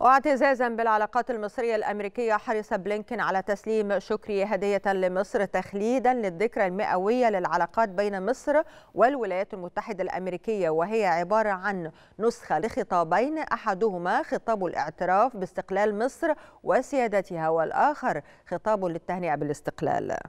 واعتزازا بالعلاقات المصرية الأمريكية حرص بلينكن على تسليم شكري هدية لمصر تخليدا للذكرى المئوية للعلاقات بين مصر والولايات المتحدة الأمريكية وهي عبارة عن نسخة لخطابين أحدهما خطاب الاعتراف باستقلال مصر وسيادتها والآخر خطاب للتهنئة بالاستقلال